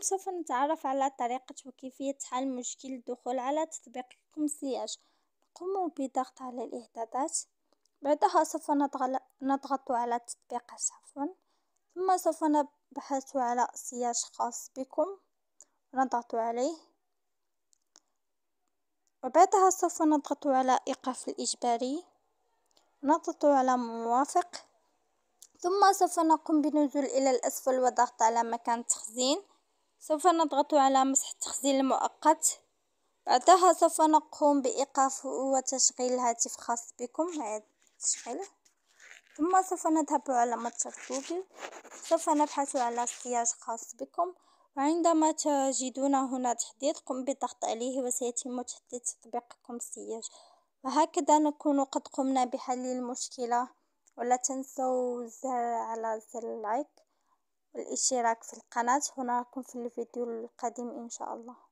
معكم سوف نتعرف على طريقة وكيفية حل مشكل الدخول على تطبيقكم سياج نقوم بضغط على الإعدادات بعدها سوف نضغط على التطبيق عفوا ثم سوف نبحث على سياج خاص بكم نضغط عليه وبعدها سوف نضغط على إيقاف الإجباري نضغط على موافق ثم سوف نقوم بنزول إلى الأسفل وضغط على مكان التخزين سوف نضغط على مسح التخزين المؤقت بعدها سوف نقوم بإيقاف وتشغيل الهاتف خاص بكم تشغيله ثم سوف نذهب على متجر جوجل سوف نبحث على سياج خاص بكم وعندما تجدون هنا تحديث قم بالضغط عليه وسيتم تحديث تطبيقكم السياج وهكذا نكون قد قمنا بحل المشكلة ولا تنسوا زر على زر اللايك والاشتراك في القناة ونراكم في الفيديو القادم ان شاء الله